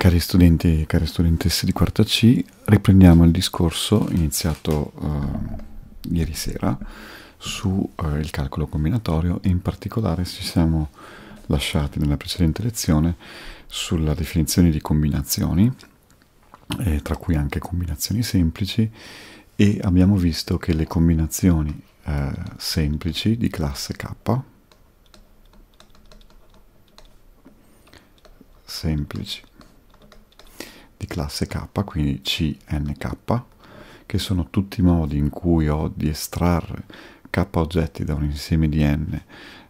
Cari studenti e cari studentesse di quarta C, riprendiamo il discorso iniziato eh, ieri sera sul eh, calcolo combinatorio e in particolare ci siamo lasciati nella precedente lezione sulla definizione di combinazioni, eh, tra cui anche combinazioni semplici, e abbiamo visto che le combinazioni eh, semplici di classe K, semplici di classe K, quindi CNK, che sono tutti i modi in cui ho di estrarre K oggetti da un insieme di N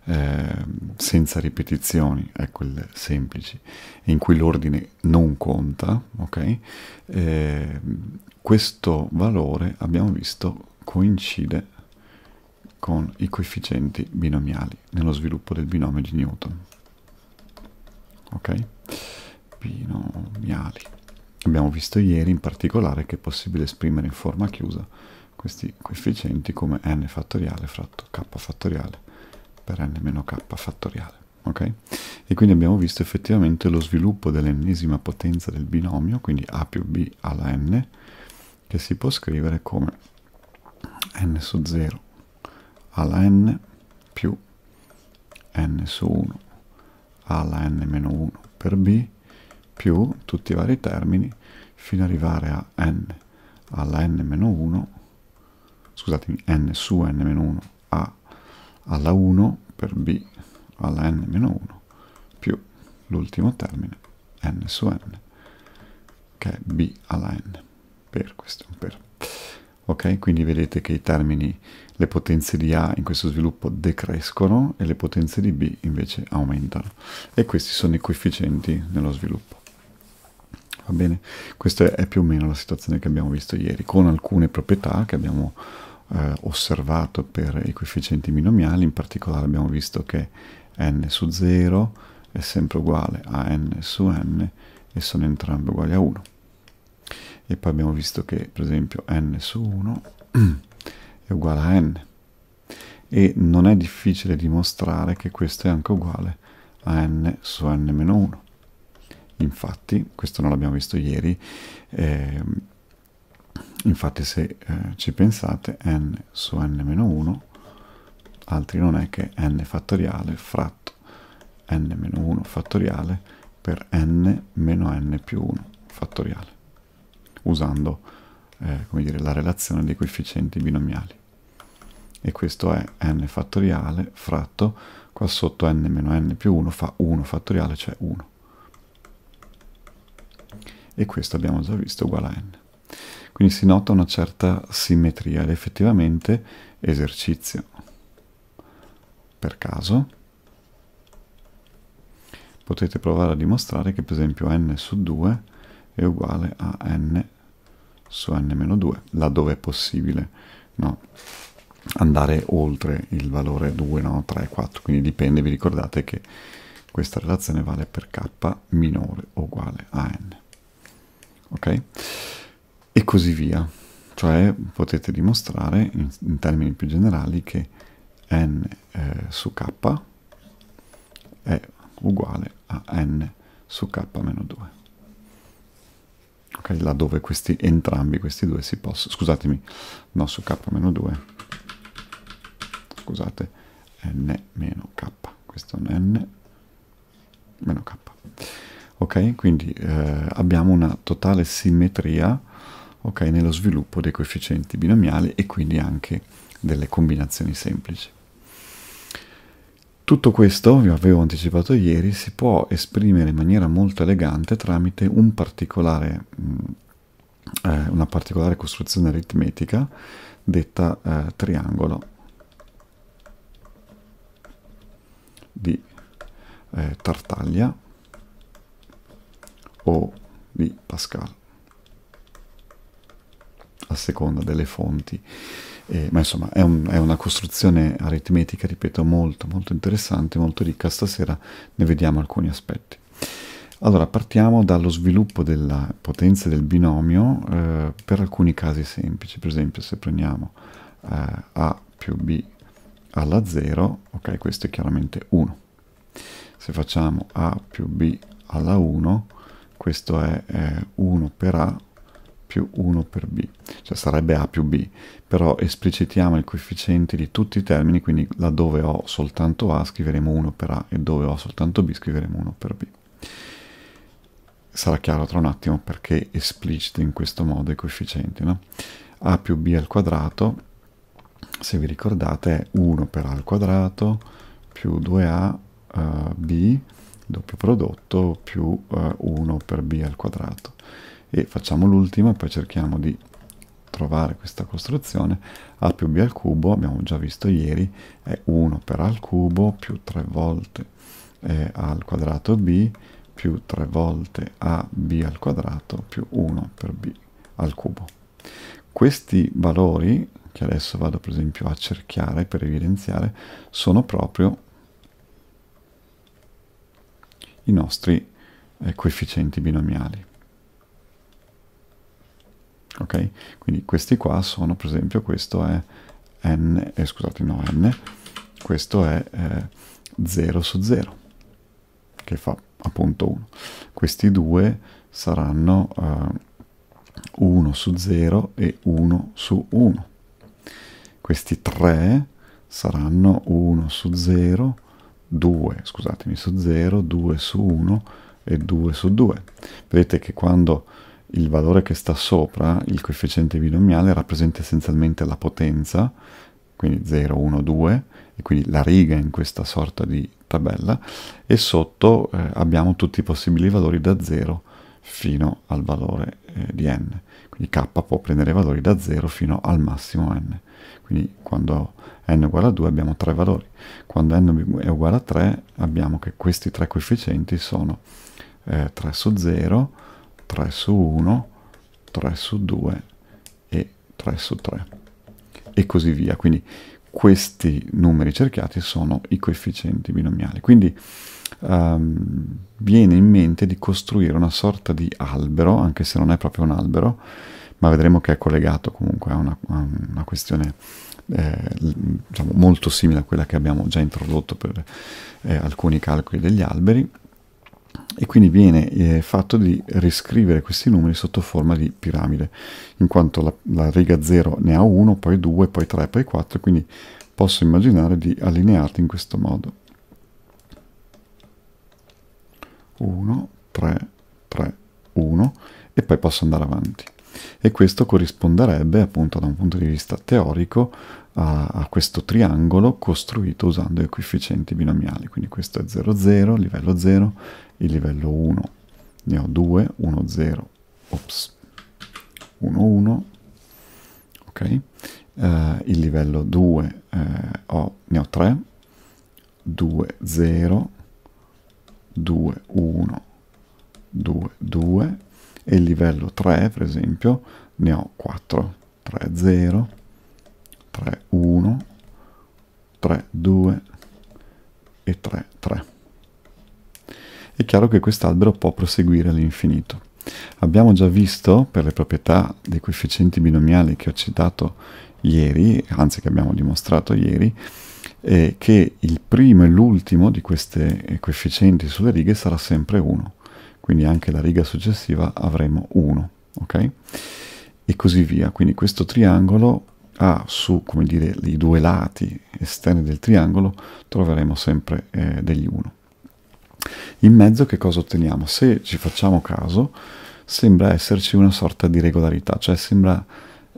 eh, senza ripetizioni, ecco il semplice, in cui l'ordine non conta, ok? Eh, questo valore, abbiamo visto, coincide con i coefficienti binomiali nello sviluppo del binomio di Newton. Ok? Binomiali. Abbiamo visto ieri in particolare che è possibile esprimere in forma chiusa questi coefficienti come n fattoriale fratto k fattoriale per n meno k fattoriale. Okay? E quindi abbiamo visto effettivamente lo sviluppo dell'ennesima potenza del binomio, quindi a più b alla n, che si può scrivere come n su 0 alla n più n su 1 alla n meno 1 per b più tutti i vari termini fino ad arrivare a n alla n-1 scusatemi n su n-1 a alla 1 per b alla n-1 più l'ultimo termine n su n che è b alla n per questo per ok quindi vedete che i termini le potenze di a in questo sviluppo decrescono e le potenze di b invece aumentano e questi sono i coefficienti nello sviluppo va bene? Questa è più o meno la situazione che abbiamo visto ieri, con alcune proprietà che abbiamo eh, osservato per i coefficienti binomiali, in particolare abbiamo visto che n su 0 è sempre uguale a n su n e sono entrambe uguali a 1. E poi abbiamo visto che per esempio n su 1 è uguale a n e non è difficile dimostrare che questo è anche uguale a n su n-1 Infatti, questo non l'abbiamo visto ieri, eh, infatti se eh, ci pensate n su n-1, altri non è che n fattoriale fratto n-1 fattoriale per n meno n più 1 fattoriale, usando eh, come dire, la relazione dei coefficienti binomiali. E questo è n fattoriale fratto, qua sotto n meno n più 1 fa 1 fattoriale, cioè 1 e questo abbiamo già visto uguale a n. Quindi si nota una certa simmetria ed effettivamente esercizio per caso potete provare a dimostrare che per esempio n su 2 è uguale a n su n-2 laddove è possibile no? andare oltre il valore 2, no? 3, 4 quindi dipende, vi ricordate che questa relazione vale per k minore o uguale a n ok? E così via. Cioè potete dimostrare in, in termini più generali che n eh, su k è uguale a n su k-2. Ok, laddove questi, entrambi questi due si possono, scusatemi, no su k-2, scusate, n k, questo è un n k ok? Quindi eh, abbiamo una totale simmetria okay, nello sviluppo dei coefficienti binomiali e quindi anche delle combinazioni semplici. Tutto questo, vi avevo anticipato ieri, si può esprimere in maniera molto elegante tramite un particolare, mh, mm, eh, una particolare costruzione aritmetica detta eh, triangolo di eh, Tartaglia o di Pascal a seconda delle fonti eh, ma insomma è, un, è, una costruzione aritmetica ripeto molto molto interessante molto ricca stasera ne vediamo alcuni aspetti allora partiamo dallo sviluppo della potenza del binomio eh, per alcuni casi semplici per esempio se prendiamo eh, a più b alla 0 ok questo è chiaramente 1 se facciamo a più b alla 1 questo è eh, 1 per A più 1 per B, cioè sarebbe A più B, però esplicitiamo i coefficienti di tutti i termini, quindi laddove ho soltanto A scriveremo 1 per A e dove ho soltanto B scriveremo 1 per B. Sarà chiaro tra un attimo perché esplicito in questo modo i coefficienti, no? A più B al quadrato, se vi ricordate, è 1 per A al quadrato più 2A uh, eh, B doppio prodotto più eh, 1 per b al quadrato e facciamo l'ultima poi cerchiamo di trovare questa costruzione a più b al cubo abbiamo già visto ieri è 1 per a al cubo più 3 volte eh, a al quadrato b più 3 volte a b al quadrato più 1 per b al cubo questi valori che adesso vado per esempio a cerchiare per evidenziare sono proprio i nostri eh, coefficienti binomiali. Ok? Quindi questi qua sono, per esempio, questo è n, eh, scusate, no, n, questo è eh, 0 su 0, che fa appunto 1. Questi due saranno 1 eh, su 0 e 1 su 1. Questi 3 saranno 1 su 0 2, scusatemi, su 0, 2 su 1 e 2 su 2. Vedete che quando il valore che sta sopra, il coefficiente binomiale, rappresenta essenzialmente la potenza, quindi 0, 1, 2, e quindi la riga in questa sorta di tabella, e sotto eh, abbiamo tutti i possibili valori da 0 fino al valore eh, di n. Quindi k può prendere valori da 0 fino al massimo n. Quindi quando n uguale a 2 abbiamo tre valori. Quando n è uguale a 3 abbiamo che questi tre coefficienti sono eh, 3 su 0, 3 su 1, 3 su 2 e 3 su 3 e così via. Quindi questi numeri cerchiati sono i coefficienti binomiali. Quindi um, viene in mente di costruire una sorta di albero, anche se non è proprio un albero, ma vedremo che è collegato comunque a una, a una questione eh, diciamo, molto simile a quella che abbiamo già introdotto per eh, alcuni calcoli degli alberi e quindi viene eh, fatto di riscrivere questi numeri sotto forma di piramide, in quanto la, la riga 0 ne ha 1, poi 2, poi 3, poi 4, quindi posso immaginare di allinearli in questo modo. 1, 3, 3, 1 e poi posso andare avanti. E questo corrisponderebbe appunto da un punto di vista teorico a, a questo triangolo costruito usando i coefficienti binomiali. Quindi questo è 0, 0, livello 0, il livello 1 ne ho 2, 1, 0, ops, 1, 1, ok? Uh, il livello 2 eh, ho, ne ho 3, 2, 0, 2, 1, 2, 2 e il livello 3 per esempio ne ho 4, 3, 0, 3, 1, 3, 2 e 3, 3. È chiaro che quest'albero può proseguire all'infinito. Abbiamo già visto per le proprietà dei coefficienti binomiali che ho citato ieri, anzi che abbiamo dimostrato ieri, eh, che il primo e l'ultimo di questi eh, coefficienti sulle righe sarà sempre 1, quindi anche la riga successiva avremo 1, ok? E così via, quindi questo triangolo a su come dire, i due lati esterni del triangolo troveremo sempre eh, degli 1. In mezzo che cosa otteniamo? Se ci facciamo caso sembra esserci una sorta di regolarità, cioè sembra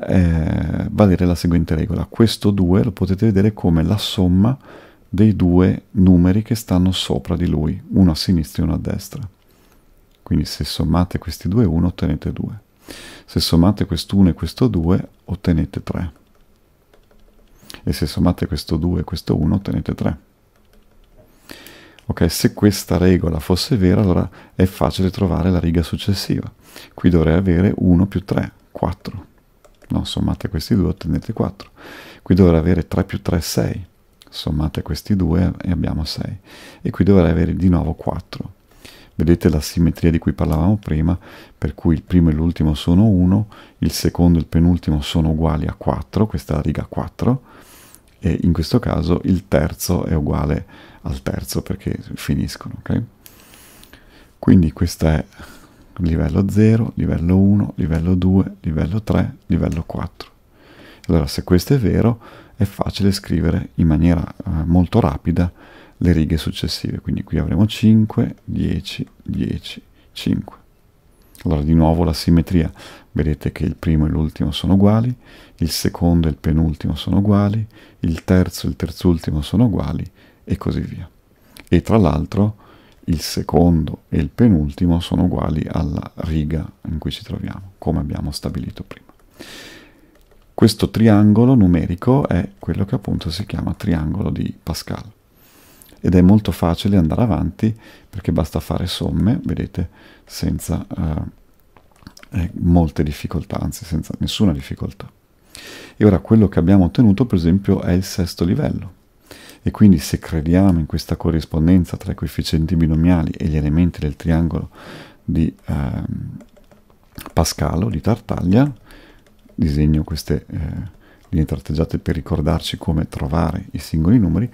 eh, valere la seguente regola. Questo 2 lo potete vedere come la somma dei due numeri che stanno sopra di lui, uno a sinistra e uno a destra. Quindi se sommate questi due 1 ottenete 2. Se sommate quest'uno e questo 2 ottenete 3 e se sommate questo 2 e questo 1 ottenete 3. Ok, se questa regola fosse vera, allora è facile trovare la riga successiva. Qui dovrei avere 1 più 3, 4. No, sommate questi due ottenete 4. Qui dovrei avere 3 più 3, 6. Sommate questi due e abbiamo 6. E qui dovrei avere di nuovo 4. Vedete la simmetria di cui parlavamo prima, per cui il primo e l'ultimo sono 1, il secondo e il penultimo sono uguali a 4, questa è la riga 4, e in questo caso il terzo è uguale al terzo perché finiscono, ok? Quindi questo è livello 0, livello 1, livello 2, livello 3, livello 4. Allora se questo è vero è facile scrivere in maniera eh, molto rapida le righe successive, quindi qui avremo 5, 10, 10, 5. Allora di nuovo la simmetria, vedete che il primo e l'ultimo sono uguali, il secondo e il penultimo sono uguali, il terzo e il terzultimo sono uguali e così via. E tra l'altro il secondo e il penultimo sono uguali alla riga in cui ci troviamo, come abbiamo stabilito prima. Questo triangolo numerico è quello che appunto si chiama triangolo di Pascal ed è molto facile andare avanti perché basta fare somme, vedete, senza eh, eh, molte difficoltà, anzi senza nessuna difficoltà. E ora quello che abbiamo ottenuto per esempio è il sesto livello e quindi se crediamo in questa corrispondenza tra i coefficienti binomiali e gli elementi del triangolo di eh, Pascalo, di Tartaglia, disegno queste eh, linee tratteggiate per ricordarci come trovare i singoli numeri,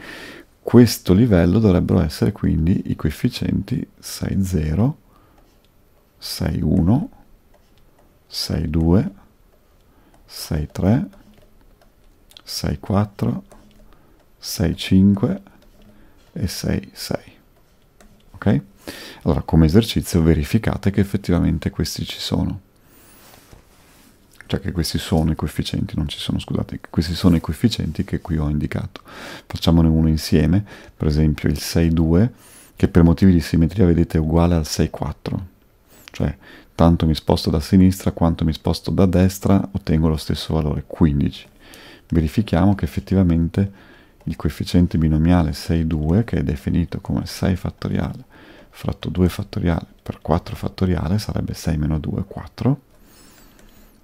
questo livello dovrebbero essere quindi i coefficienti 6,0, 6,1, 6,2, 6,3, 6,4, 6,5 e 6,6. Ok? Allora, come esercizio verificate che effettivamente questi ci sono cioè che questi sono i coefficienti, non ci sono, scusate, questi sono i coefficienti che qui ho indicato. Facciamone uno insieme, per esempio il 6,2, che per motivi di simmetria vedete è uguale al 6,4, cioè tanto mi sposto da sinistra quanto mi sposto da destra ottengo lo stesso valore, 15. Verifichiamo che effettivamente il coefficiente binomiale 6,2, che è definito come 6 fattoriale fratto 2 fattoriale per 4 fattoriale sarebbe 6 meno 2, 4,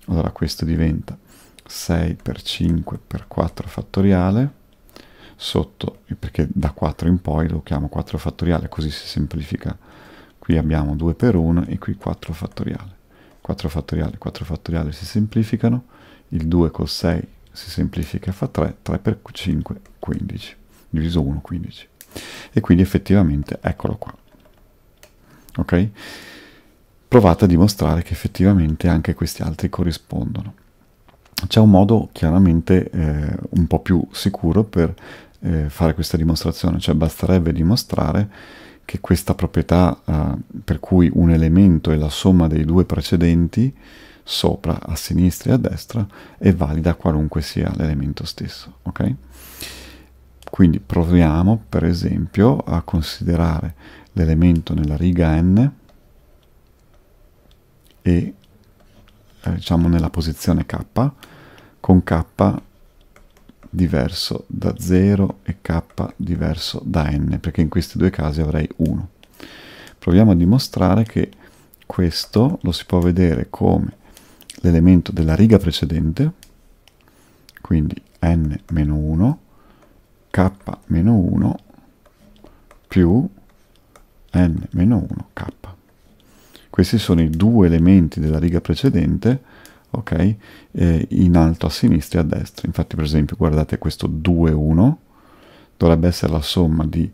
allora questo diventa 6 per 5 per 4 fattoriale sotto perché da 4 in poi lo chiamo 4 fattoriale così si semplifica qui abbiamo 2 per 1 e qui 4 fattoriale 4 fattoriale 4 fattoriale si semplificano il 2 col 6 si semplifica e fa 3 3 per 5 15 diviso 1 15 e quindi effettivamente eccolo qua ok provate a dimostrare che effettivamente anche questi altri corrispondono. C'è un modo chiaramente eh, un po' più sicuro per eh, fare questa dimostrazione, cioè basterebbe dimostrare che questa proprietà eh, per cui un elemento è la somma dei due precedenti sopra, a sinistra e a destra è valida qualunque sia l'elemento stesso. Okay? Quindi proviamo per esempio a considerare l'elemento nella riga n e eh, diciamo nella posizione k con k diverso da 0 e k diverso da n perché in questi due casi avrei 1 proviamo a dimostrare che questo lo si può vedere come l'elemento della riga precedente quindi n-1 k-1 più n-1 k questi sono i due elementi della riga precedente, ok? Eh, in alto a sinistra e a destra. Infatti, per esempio, guardate questo 2-1, dovrebbe essere la somma di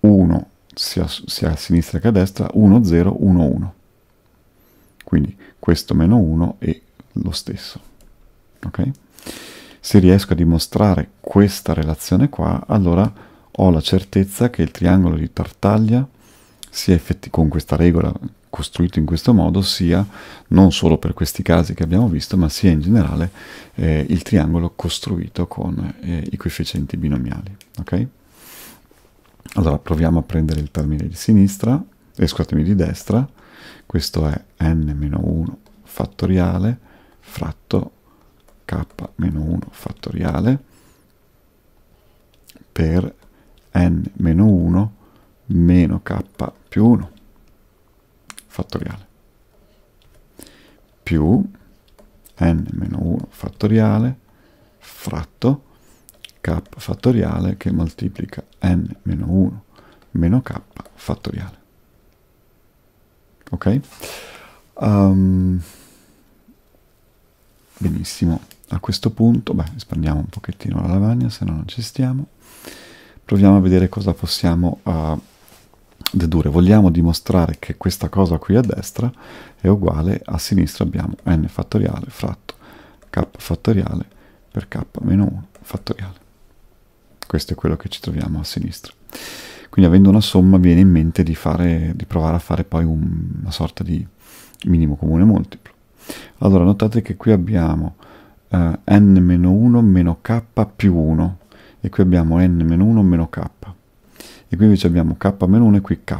1 sia, sia a sinistra che a destra, 1-0, 1-1. Quindi questo meno 1 è lo stesso, ok? Se riesco a dimostrare questa relazione qua, allora ho la certezza che il triangolo di Tartaglia sia effetti con questa regola costruito in questo modo sia, non solo per questi casi che abbiamo visto, ma sia in generale eh, il triangolo costruito con eh, i coefficienti binomiali. Okay? Allora proviamo a prendere il termine di sinistra, eh, scusatemi, di destra, questo è n-1 fattoriale fratto k-1 fattoriale per n-1 meno k più 1 fattoriale più n-1 fattoriale fratto k fattoriale che moltiplica n-1 meno k fattoriale. Ok? Um, benissimo, a questo punto, beh, espandiamo un pochettino la lavagna, se no non ci stiamo. Proviamo a vedere cosa possiamo uh, dedurre, vogliamo dimostrare che questa cosa qui a destra è uguale a sinistra abbiamo n fattoriale fratto k fattoriale per k meno 1 fattoriale. Questo è quello che ci troviamo a sinistra. Quindi avendo una somma viene in mente di, fare, di provare a fare poi un, una sorta di minimo comune multiplo. Allora notate che qui abbiamo eh, n-1 meno k più 1 e qui abbiamo n-1 meno k e qui invece abbiamo k-1 e qui k.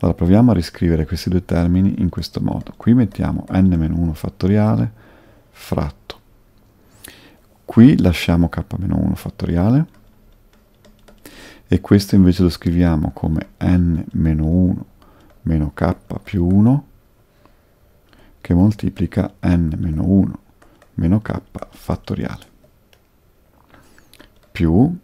Allora proviamo a riscrivere questi due termini in questo modo. Qui mettiamo n-1 fattoriale fratto. Qui lasciamo k-1 fattoriale e questo invece lo scriviamo come n-1 meno k più 1 che moltiplica n-1 meno k fattoriale più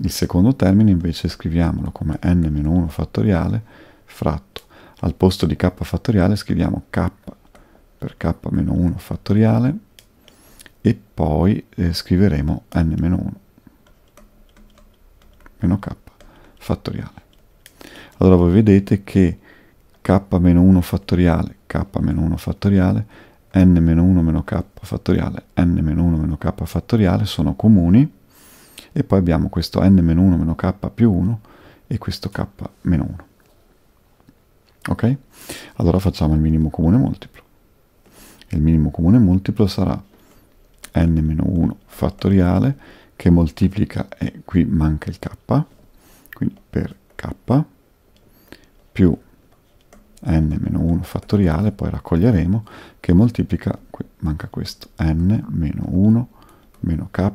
il secondo termine invece scriviamolo come n-1 fattoriale fratto. Al posto di k fattoriale scriviamo k per k-1 fattoriale e poi eh, scriveremo n-1 meno k fattoriale. Allora voi vedete che k-1 fattoriale, k-1 fattoriale, n-1 meno k fattoriale, n-1 meno k fattoriale sono comuni e poi abbiamo questo n-1 k più 1 e questo k-1. Ok? Allora facciamo il minimo comune multiplo. Il minimo comune multiplo sarà n-1 fattoriale che moltiplica, e qui manca il k, quindi per k più n-1 fattoriale, poi raccoglieremo, che moltiplica, qui manca questo, n-1 meno k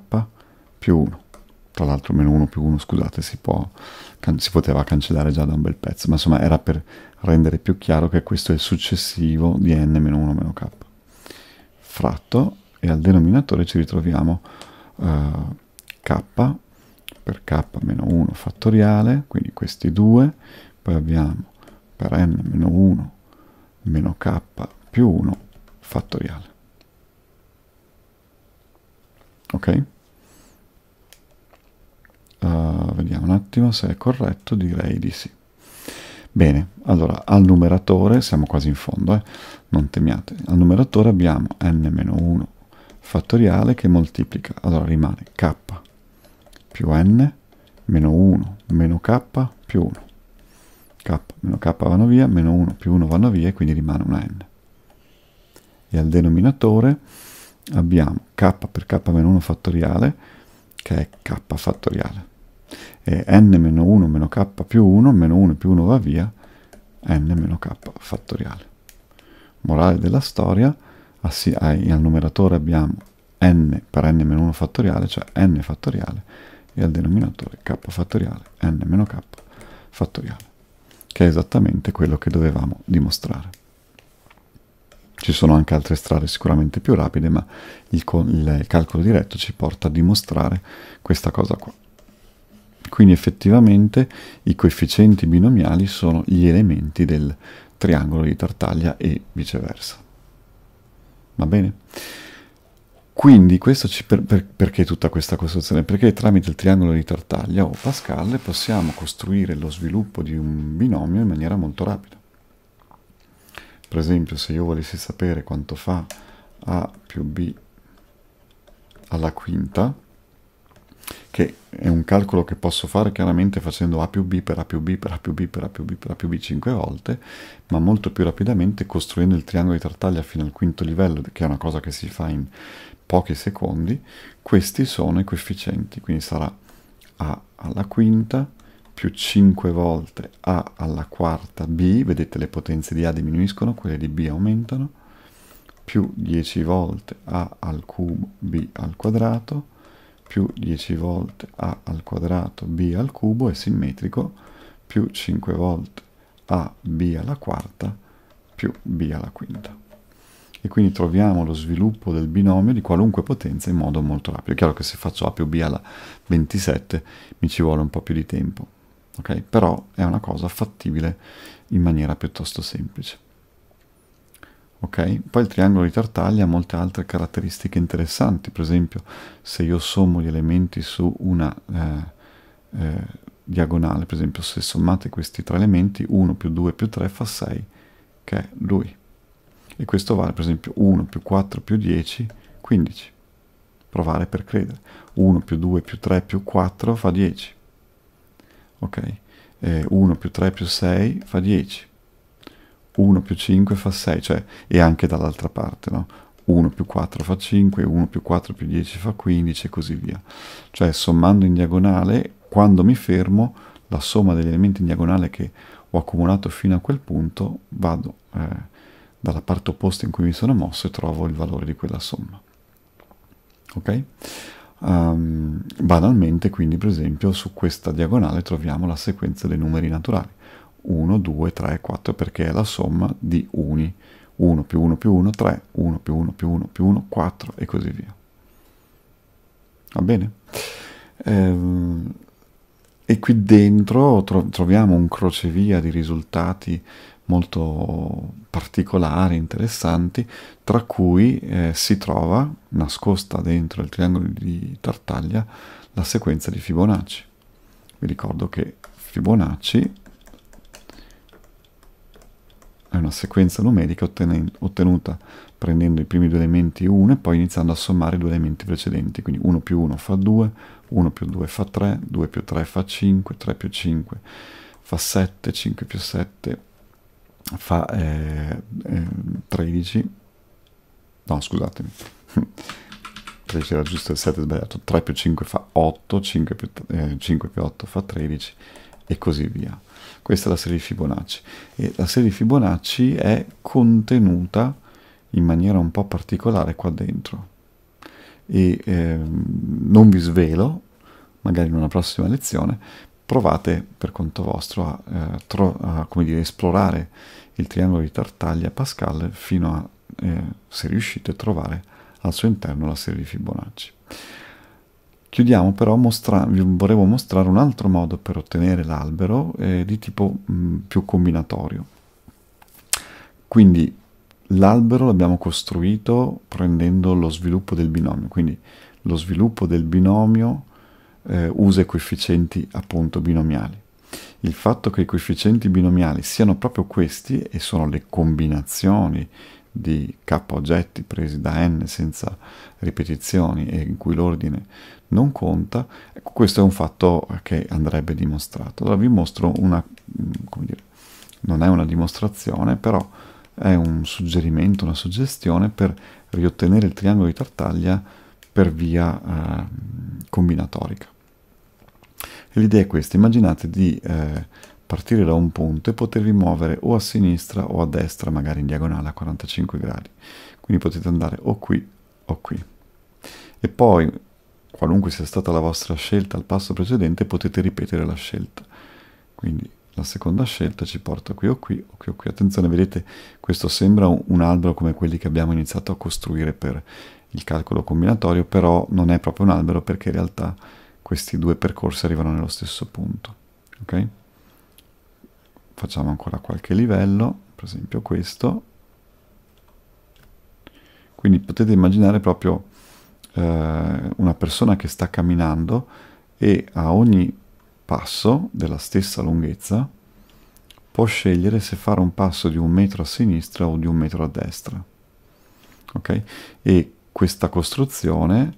più 1 tra l'altro meno 1 più 1 scusate si, può, can, si poteva cancellare già da un bel pezzo ma insomma era per rendere più chiaro che questo è il successivo di n meno 1 meno k fratto e al denominatore ci ritroviamo uh, k per k meno 1 fattoriale quindi questi due poi abbiamo per n meno 1 meno k più 1 fattoriale ok? uh, vediamo un attimo se è corretto, direi di sì. Bene, allora al numeratore, siamo quasi in fondo, eh? non temiate, al numeratore abbiamo n-1 fattoriale che moltiplica, allora rimane k più n meno 1 meno k più 1. k meno k vanno via, meno 1 più 1 vanno via e quindi rimane una n. E al denominatore abbiamo k per k meno 1 fattoriale che è k fattoriale e n 1 meno k più 1, meno 1 più 1 va via, n k fattoriale. Morale della storia, al numeratore abbiamo n per n 1 fattoriale, cioè n fattoriale, e al denominatore k fattoriale, n k fattoriale, che è esattamente quello che dovevamo dimostrare. Ci sono anche altre strade sicuramente più rapide, ma il, il calcolo diretto ci porta a dimostrare questa cosa qua. Quindi effettivamente i coefficienti binomiali sono gli elementi del triangolo di Tartaglia e viceversa. Va bene? Quindi questo ci per, per, perché tutta questa costruzione? Perché tramite il triangolo di Tartaglia o Pascal possiamo costruire lo sviluppo di un binomio in maniera molto rapida. Per esempio se io volessi sapere quanto fa A più B alla quinta, che è un calcolo che posso fare chiaramente facendo A più B per A più B per A più B per A più B per A più B 5 volte, ma molto più rapidamente costruendo il triangolo di tartaglia fino al quinto livello, che è una cosa che si fa in pochi secondi, questi sono i coefficienti, quindi sarà A alla quinta più 5 volte A alla quarta B, vedete le potenze di A diminuiscono, quelle di B aumentano, più 10 volte A al cubo B al quadrato, più 10 volt A al quadrato B al cubo è simmetrico più 5 volt A B alla quarta più B alla quinta. E quindi troviamo lo sviluppo del binomio di qualunque potenza in modo molto rapido. È chiaro che se faccio A più B alla 27 mi ci vuole un po' più di tempo, okay? però è una cosa fattibile in maniera piuttosto semplice. Okay? Poi il triangolo di Tartaglia ha molte altre caratteristiche interessanti, per esempio se io sommo gli elementi su una eh, eh, diagonale, per esempio se sommate questi tre elementi, 1 più 2 più 3 fa 6, che è lui. E questo vale per esempio 1 più 4 più 10, 15. Provare per credere. 1 più 2 più 3 più 4 fa 10. Ok? Eh, 1 più 3 più 6 fa 10. 1 più 5 fa 6, cioè, e anche dall'altra parte, no? 1 più 4 fa 5, 1 più 4 più 10 fa 15 e così via. Cioè sommando in diagonale, quando mi fermo, la somma degli elementi in diagonale che ho accumulato fino a quel punto, vado eh, dalla parte opposta in cui mi sono mosso e trovo il valore di quella somma. Ok? Um, banalmente, quindi, per esempio, su questa diagonale troviamo la sequenza dei numeri naturali. 1, 2, 3, 4 perché è la somma di uni. 1 più 1 più 1, 3, 1 più 1 più 1 più 1, 4 e così via. Va bene? Ehm, e qui dentro troviamo un crocevia di risultati molto particolari, interessanti, tra cui eh, si trova, nascosta dentro il triangolo di Tartaglia, la sequenza di Fibonacci. Vi ricordo che Fibonacci è una sequenza numerica ottenuta prendendo i primi due elementi 1 e poi iniziando a sommare i due elementi precedenti, quindi 1 più 1 fa 2, 1 più 2 fa 3, 2 più 3 fa 5, 3 più 5 fa 7, 5 più 7 fa eh, eh, 13, no scusatemi, 13 era giusto il 7 sbagliato, 3 più 5 fa 8, 5 più, eh, 5 più 8 fa 13, e così via. Questa è la serie di Fibonacci. E la serie di Fibonacci è contenuta in maniera un po' particolare qua dentro. E ehm, non vi svelo, magari in una prossima lezione, provate per conto vostro a, eh, a dire, esplorare il triangolo di Tartaglia Pascal fino a, eh, se riuscite, trovare al suo interno la serie di Fibonacci. Chiudiamo però, mostra- vi volevo mostrare un altro modo per ottenere l'albero eh, di tipo mh, mm, più combinatorio. Quindi l'albero l'abbiamo costruito prendendo lo sviluppo del binomio, quindi lo sviluppo del binomio eh, usa i coefficienti appunto binomiali. Il fatto che i coefficienti binomiali siano proprio questi e sono le combinazioni di k oggetti presi da n senza ripetizioni e in cui l'ordine non conta, ecco, questo è un fatto che andrebbe dimostrato. Allora vi mostro una, mm, come dire, non è una dimostrazione, però è un suggerimento, una suggestione per riottenere il triangolo di Tartaglia per via eh, combinatorica. L'idea è questa, immaginate di eh, partire da un punto e potervi muovere o a sinistra o a destra, magari in diagonale a 45 gradi. Quindi potete andare o qui o qui. E poi qualunque sia stata la vostra scelta al passo precedente, potete ripetere la scelta. Quindi la seconda scelta ci porta qui o qui o qui o qui. Attenzione, vedete, questo sembra un albero come quelli che abbiamo iniziato a costruire per il calcolo combinatorio, però non è proprio un albero perché in realtà questi due percorsi arrivano nello stesso punto. Okay? Facciamo ancora qualche livello, per esempio questo. Quindi potete immaginare proprio eh, una persona che sta camminando e a ogni passo della stessa lunghezza può scegliere se fare un passo di un metro a sinistra o di un metro a destra. Okay? E questa costruzione,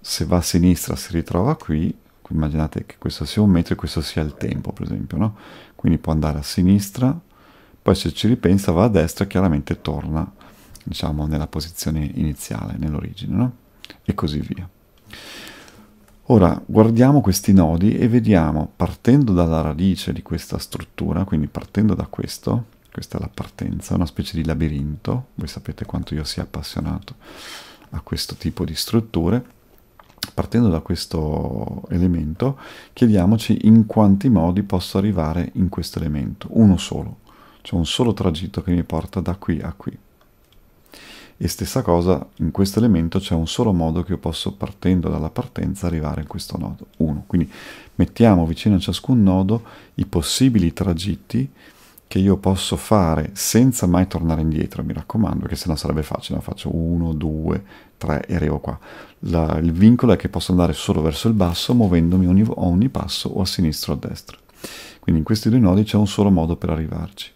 se va a sinistra, si ritrova qui. Immaginate che questo sia un metro e questo sia il tempo, per esempio. No? Quindi può andare a sinistra, poi se ci ripensa va a destra e chiaramente torna diciamo, nella posizione iniziale, nell'origine. No? e così via. Ora guardiamo questi nodi e vediamo, partendo dalla radice di questa struttura, quindi partendo da questo, questa è la partenza, una specie di labirinto, voi sapete quanto io sia appassionato a questo tipo di strutture, partendo da questo elemento chiediamoci in quanti modi posso arrivare in questo elemento, uno solo, c'è cioè un solo tragitto che mi porta da qui a qui, e stessa cosa, in questo elemento c'è un solo modo che io posso, partendo dalla partenza, arrivare in questo nodo, 1. Quindi mettiamo vicino a ciascun nodo i possibili tragitti che io posso fare senza mai tornare indietro, mi raccomando, perché sennò sarebbe facile, faccio 1, 2, 3 e arrivo qua. La, il vincolo è che posso andare solo verso il basso muovendomi ogni, ogni passo o a sinistra o a destra. Quindi in questi due nodi c'è un solo modo per arrivarci.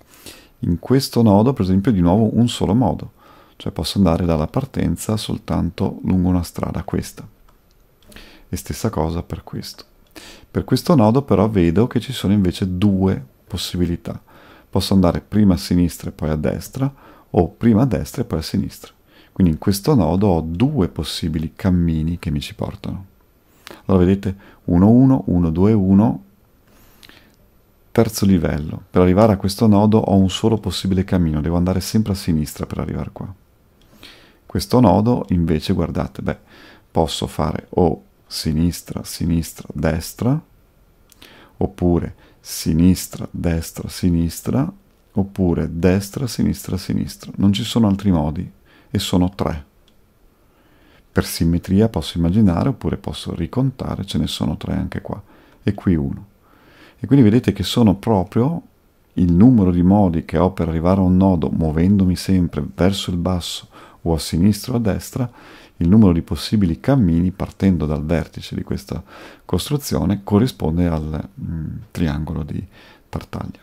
In questo nodo, per esempio, di nuovo un solo modo cioè posso andare dalla partenza soltanto lungo una strada, questa. E stessa cosa per questo. Per questo nodo però vedo che ci sono invece due possibilità. Posso andare prima a sinistra e poi a destra, o prima a destra e poi a sinistra. Quindi in questo nodo ho due possibili cammini che mi ci portano. Allora vedete 1, 1, 1, 2, 1, terzo livello. Per arrivare a questo nodo ho un solo possibile cammino, devo andare sempre a sinistra per arrivare qua. Questo nodo invece, guardate, beh, posso fare o sinistra, sinistra, destra, oppure sinistra, destra, sinistra, oppure destra, sinistra, sinistra. Non ci sono altri modi e sono tre. Per simmetria posso immaginare oppure posso ricontare, ce ne sono tre anche qua e qui uno. E quindi vedete che sono proprio il numero di modi che ho per arrivare a un nodo muovendomi sempre verso il basso o a sinistra o a destra, il numero di possibili cammini partendo dal vertice di questa costruzione corrisponde al mh, mm, triangolo di Tartaglia.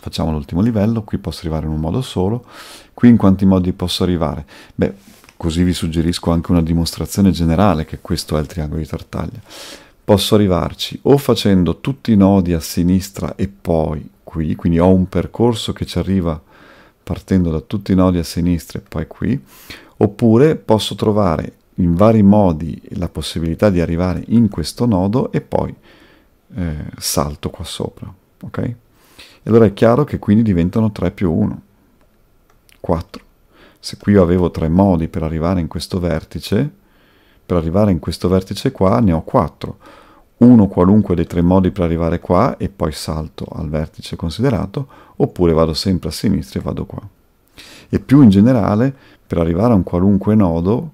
Facciamo l'ultimo livello, qui posso arrivare in un modo solo, qui in quanti modi posso arrivare? Beh, così vi suggerisco anche una dimostrazione generale che questo è il triangolo di Tartaglia. Posso arrivarci o facendo tutti i nodi a sinistra e poi qui, quindi ho un percorso che ci arriva partendo da tutti i nodi a sinistra e poi qui, oppure posso trovare in vari modi la possibilità di arrivare in questo nodo e poi eh, salto qua sopra, ok? E allora è chiaro che quindi diventano 3 più 1, 4. Se qui io avevo tre modi per arrivare in questo vertice, per arrivare in questo vertice qua ne ho 4 uno qualunque dei tre modi per arrivare qua e poi salto al vertice considerato, oppure vado sempre a sinistra e vado qua. E più in generale, per arrivare a un qualunque nodo,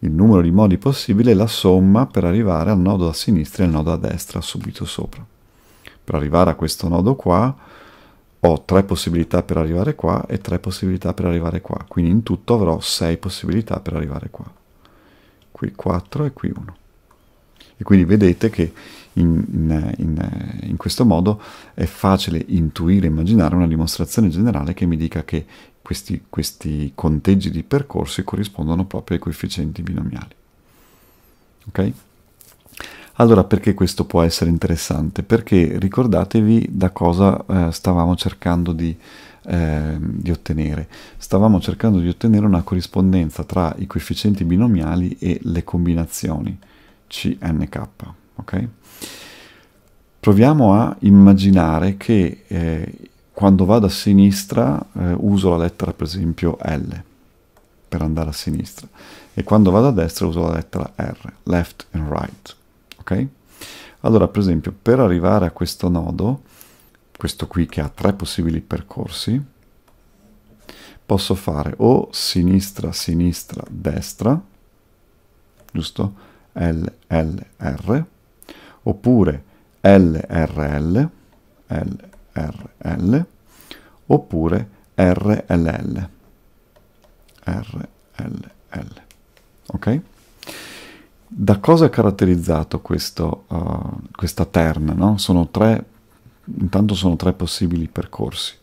il numero di modi possibile è la somma per arrivare al nodo a sinistra e al nodo a destra subito sopra. Per arrivare a questo nodo qua ho tre possibilità per arrivare qua e tre possibilità per arrivare qua, quindi in tutto avrò sei possibilità per arrivare qua. Qui 4 e qui 1. E quindi vedete che in, in, in, in questo modo è facile intuire, immaginare una dimostrazione generale che mi dica che questi, questi conteggi di percorsi corrispondono proprio ai coefficienti binomiali. Ok? Allora, perché questo può essere interessante? Perché ricordatevi da cosa eh, stavamo cercando di, eh, di, ottenere. Stavamo cercando di ottenere una corrispondenza tra i coefficienti binomiali e le combinazioni CNK, ok? proviamo a immaginare che eh, quando vado a sinistra eh, uso la lettera per esempio L per andare a sinistra e quando vado a destra uso la lettera R, left and right, ok? Allora per esempio per arrivare a questo nodo, questo qui che ha tre possibili percorsi, posso fare o sinistra, sinistra, destra, giusto? L, L, R, oppure LRL, LRL oppure RLL. RLL. Ok? Da cosa è caratterizzato questo, uh, questa terna? No? Sono tre, intanto sono tre possibili percorsi.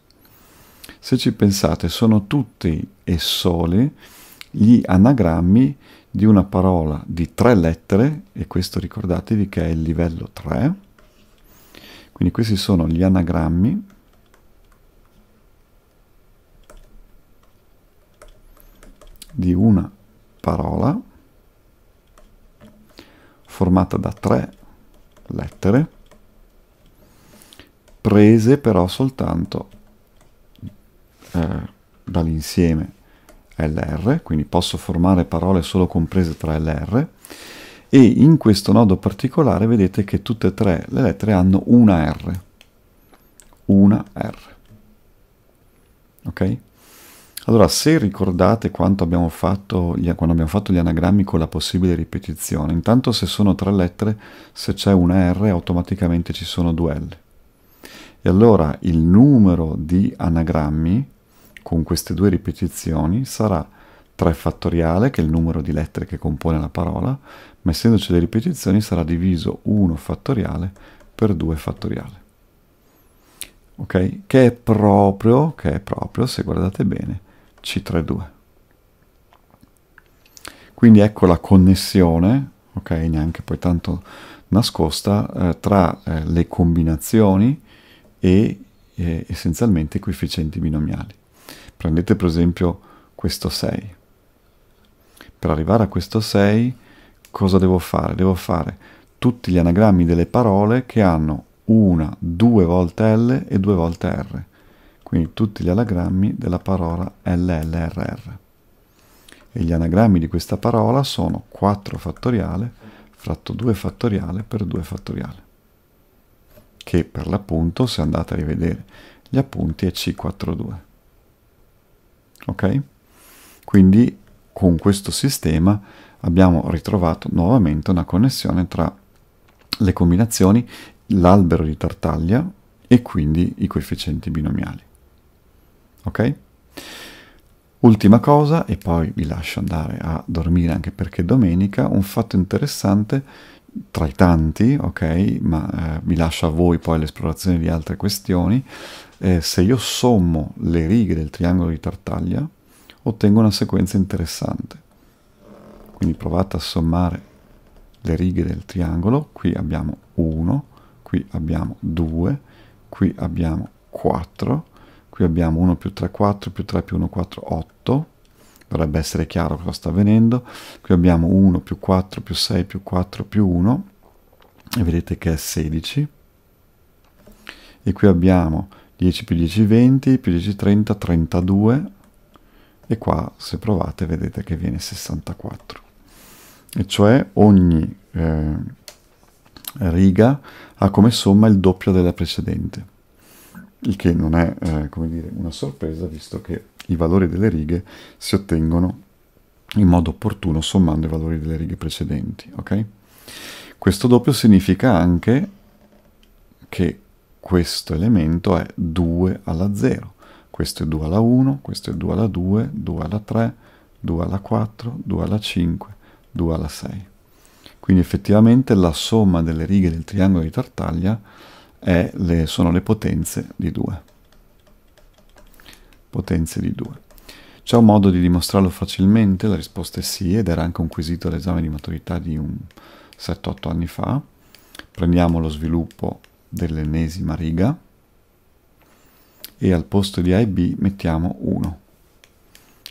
Se ci pensate, sono tutti e soli gli anagrammi di una parola di tre lettere, e questo ricordatevi che è il livello 3, quindi questi sono gli anagrammi di una parola formata da tre lettere prese però soltanto eh, dall'insieme LR, quindi posso formare parole solo comprese tra LR e in questo nodo particolare vedete che tutte e tre le lettere hanno una R. Una R. Ok? Allora, se ricordate quanto abbiamo fatto, quando abbiamo fatto gli anagrammi con la possibile ripetizione, intanto se sono tre lettere, se c'è una R automaticamente ci sono due L. E allora il numero di anagrammi con queste due ripetizioni sarà 3 fattoriale, che è il numero di lettere che compone la parola, ma essendoci le ripetizioni sarà diviso 1 fattoriale per 2 fattoriale. Ok? Che è proprio, che è proprio, se guardate bene, C32. Quindi ecco la connessione, ok? Neanche poi tanto nascosta, eh, tra eh, le combinazioni e eh, essenzialmente i coefficienti binomiali. Prendete per esempio questo 6, per arrivare a questo 6 cosa devo fare? Devo fare tutti gli anagrammi delle parole che hanno una, due volte L e due volte R. Quindi tutti gli anagrammi della parola LLRR. E gli anagrammi di questa parola sono 4 fattoriale fratto 2 fattoriale per 2 fattoriale. Che per l'appunto, se andate a rivedere gli appunti, è C42. Ok? Quindi con questo sistema abbiamo ritrovato nuovamente una connessione tra le combinazioni, l'albero di Tartaglia e quindi i coefficienti binomiali. Ok? Ultima cosa, e poi vi lascio andare a dormire anche perché è domenica, un fatto interessante tra i tanti, ok? Ma eh, vi lascio a voi poi l'esplorazione di altre questioni. Eh, se io sommo le righe del triangolo di Tartaglia, ottengo una sequenza interessante. Quindi provate a sommare le righe del triangolo, qui abbiamo 1, qui abbiamo 2, qui abbiamo 4, qui abbiamo 1 più 3, 4, più 3 più 1, 4, 8, dovrebbe essere chiaro cosa sta avvenendo, qui abbiamo 1 più 4 più 6 più 4 più 1, e vedete che è 16, e qui abbiamo 10 più 10 20, più 10 30, 32, e qua se provate vedete che viene 64 e cioè ogni eh, riga ha come somma il doppio della precedente il che non è eh, come dire una sorpresa visto che i valori delle righe si ottengono in modo opportuno sommando i valori delle righe precedenti ok questo doppio significa anche che questo elemento è 2 alla 0 questo è 2 alla 1, questo è 2 alla 2, 2 alla 3, 2 alla 4, 2 alla 5, 2 alla 6. Quindi effettivamente la somma delle righe del triangolo di Tartaglia le, sono le potenze di 2. Potenze di 2. C'è un modo di dimostrarlo facilmente? La risposta è sì, ed era anche un quesito all'esame di maturità di 7-8 anni fa. Prendiamo lo sviluppo dell'ennesima riga, e al posto di A e B mettiamo 1.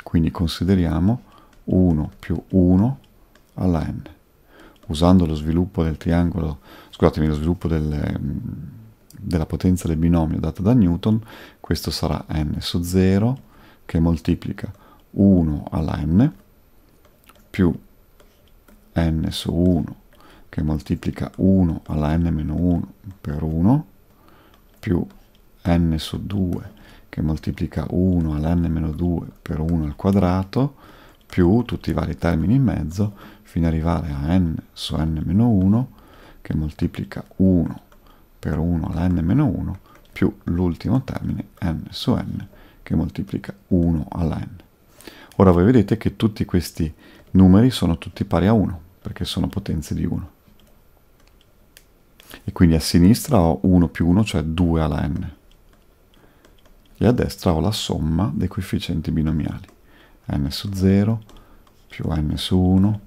Quindi consideriamo 1 più 1 alla n. Usando lo sviluppo del triangolo, scusatemi, lo sviluppo del, mm, della potenza del binomio data da Newton, questo sarà n su 0 che moltiplica 1 alla n più n su 1 che moltiplica 1 alla n 1 per 1 più n su 2 che moltiplica 1 all'n-2 per 1 al quadrato più tutti i vari termini in mezzo fino ad arrivare a n su n-1 che moltiplica 1 per 1 all'n-1 più l'ultimo termine n su n che moltiplica 1 alla n. Ora voi vedete che tutti questi numeri sono tutti pari a 1 perché sono potenze di 1 e quindi a sinistra ho 1 più 1 cioè 2 alla n e a destra ho la somma dei coefficienti binomiali n su 0 più n su 1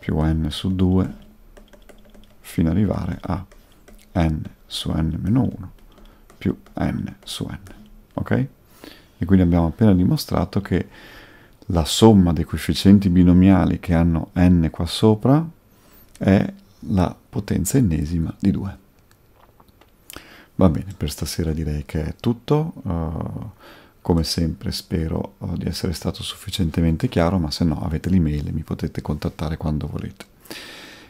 più n su 2 fino ad arrivare a n su n meno 1 più n su n ok? e quindi abbiamo appena dimostrato che la somma dei coefficienti binomiali che hanno n qua sopra è la potenza ennesima di 2 Va bene, per stasera direi che è tutto. Uh, come sempre spero eh, di essere stato sufficientemente chiaro, ma se no avete l'email e mi potete contattare quando volete.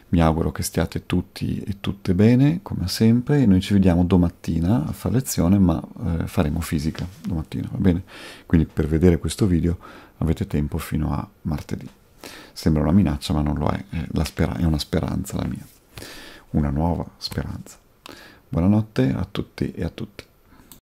Mi auguro che stiate tutti e tutte bene, come sempre, e noi ci vediamo domattina a fare lezione, ma eh, faremo fisica domattina, va bene? Quindi per vedere questo video avete tempo fino a martedì. Sembra una minaccia, ma non lo è, è, è una speranza la mia, una nuova speranza. Buonanotte a tutti e a tutti.